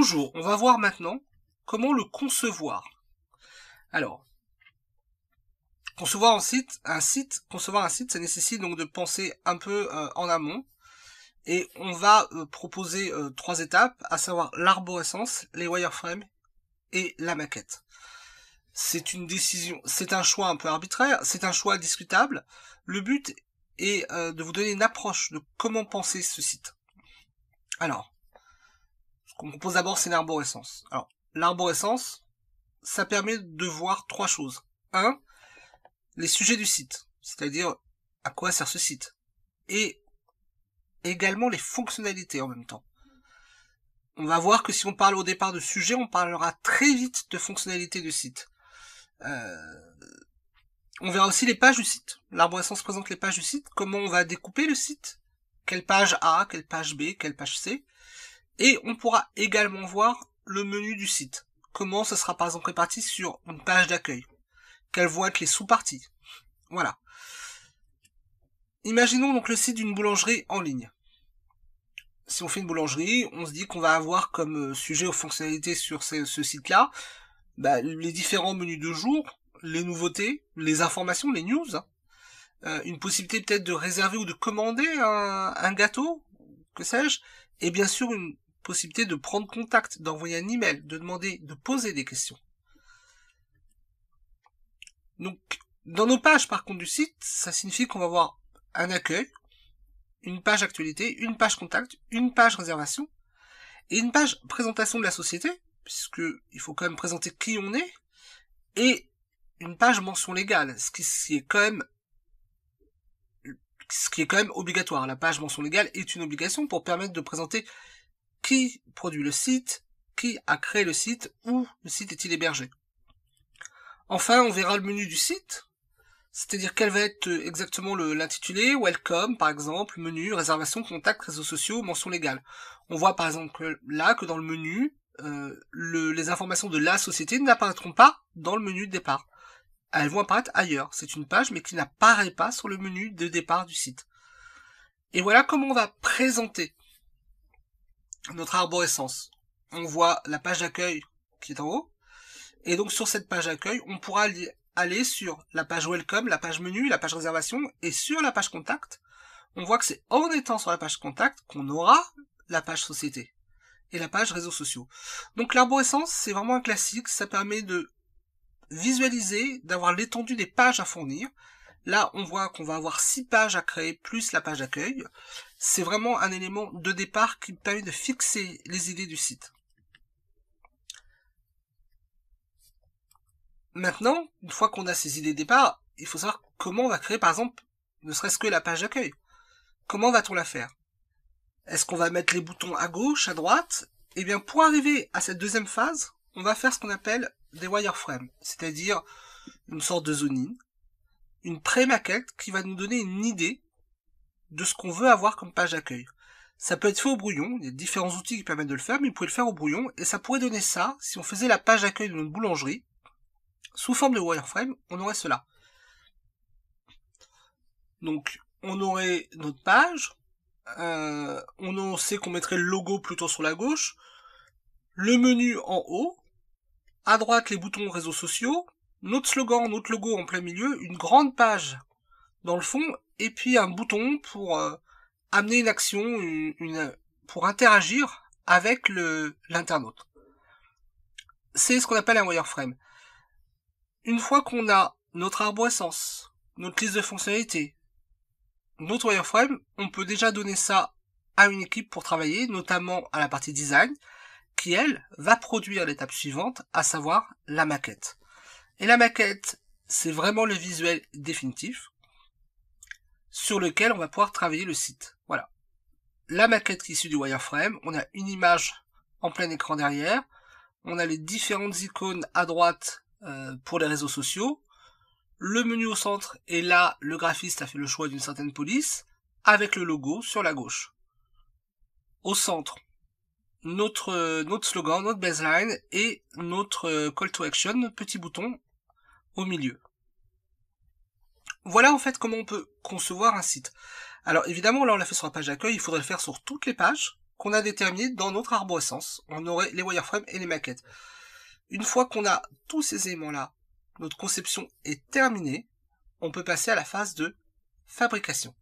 Bonjour, on va voir maintenant comment le concevoir. Alors, concevoir un site, un site, concevoir un site, ça nécessite donc de penser un peu euh, en amont. Et on va euh, proposer euh, trois étapes, à savoir l'arborescence, les wireframes et la maquette. C'est une décision, c'est un choix un peu arbitraire, c'est un choix discutable. Le but est de vous donner une approche de comment penser ce site. Alors, qu'on propose d'abord, c'est l'arborescence. Alors, l'arborescence, ça permet de voir trois choses. Un, les sujets du site, c'est-à-dire à quoi sert ce site. Et également les fonctionnalités en même temps. On va voir que si on parle au départ de sujets, on parlera très vite de fonctionnalités du site. Euh, on verra aussi les pages du site. L'arborescence présente les pages du site, comment on va découper le site, quelle page A, quelle page B, quelle page C. Et on pourra également voir le menu du site. Comment ça sera par exemple réparti sur une page d'accueil. Quelles vont être les sous-parties. Voilà. Imaginons donc le site d'une boulangerie en ligne. Si on fait une boulangerie, on se dit qu'on va avoir comme euh, sujet aux fonctionnalités sur ce, site-là bah, les différents menus de jour, les nouveautés, les informations, les news. Hein. Euh, une possibilité peut-être de réserver ou de commander un, un gâteau, que sais-je, et bien sûr une possibilité de prendre contact, d'envoyer un email, de demander, de poser des questions. Donc, dans nos pages, par contre, du site, ça signifie qu'on va avoir un accueil, une page actualité, une page contact, une page réservation, et une page présentation de la société, puisque il faut quand même présenter qui on est, et une page mention légale, ce qui est quand même ce qui est quand même obligatoire. La page mention légale est une obligation pour permettre de présenter qui produit le site, qui a créé le site, où le site est-il hébergé. Enfin, on verra le menu du site, c'est-à-dire quel va être euh, exactement l'intitulé, welcome par exemple, menu, réservation, contact, réseaux sociaux, mention légale. On voit par exemple là que dans le menu, euh, les informations de la société n'apparaîtront pas dans le menu de départ. Elles vont apparaître ailleurs. C'est une page mais qui n'apparaît pas sur le menu de départ du site. Et voilà comment on va présenter notre arborescence. On voit la page d'accueil qui est en haut. Et donc sur cette page d'accueil, on pourra aller sur la page Welcome, la page Menu, la page Réservation et sur la page Contact. On voit que c'est en étant sur la page Contact qu'on aura la page Société et la page Réseaux Sociaux. Donc l'arborescence, c'est vraiment un classique. Ça permet de visualiser, d'avoir l'étendue des pages à fournir Là, on voit qu'on va avoir six pages à créer plus la page d'accueil. C'est vraiment un élément de départ qui permet de fixer les idées du site. Maintenant, une fois qu'on a ces idées de départ, il faut savoir comment on va créer, par exemple, ne serait-ce que la page d'accueil. Comment va-t-on la faire Est-ce qu'on va mettre les boutons à gauche, à droite Eh bien, pour arriver à cette deuxième phase, on va faire ce qu'on appelle des wireframes, c'est-à-dire une sorte de zoning une pré-maquette qui va nous donner une idée de ce qu'on veut avoir comme page d'accueil. Ça peut être fait au brouillon, il y a différents outils qui permettent de le faire, mais vous pouvez le faire au brouillon, et ça pourrait donner ça si on faisait la page d'accueil de notre boulangerie, sous forme de wireframe, on aurait cela. Donc, on aurait notre page, euh, on sait qu'on mettrait le logo plutôt sur la gauche, le menu en haut, à droite les boutons réseaux sociaux, notre slogan, notre logo en plein milieu, une grande page dans le fond, et puis un bouton pour euh, amener une action, une, pour interagir avec l'internaute. C'est ce qu'on appelle un wireframe. Une fois qu'on a notre arbre notre liste de fonctionnalités, notre wireframe, on peut déjà donner ça à une équipe pour travailler, notamment à la partie design, qui elle va produire l'étape suivante, à savoir la maquette. Et la maquette, c'est vraiment le visuel définitif sur lequel on va pouvoir travailler le site. Voilà. La maquette issue du wireframe, on a une image en plein écran derrière, on a les différentes icônes à droite euh, pour les réseaux sociaux, le menu au centre, et là, le graphiste a fait le choix d'une certaine police, avec le logo sur la gauche. Au centre, notre, euh, notre slogan, notre baseline et notre euh, call to action, petit bouton milieu. Voilà en fait comment on peut concevoir un site. Alors évidemment, là on l'a fait sur la page d'accueil, il faudrait le faire sur toutes les pages qu'on a déterminées dans notre arbre On aurait les wireframes et les maquettes. Une fois qu'on a tous ces éléments-là, notre conception est terminée, on peut passer à la phase de fabrication.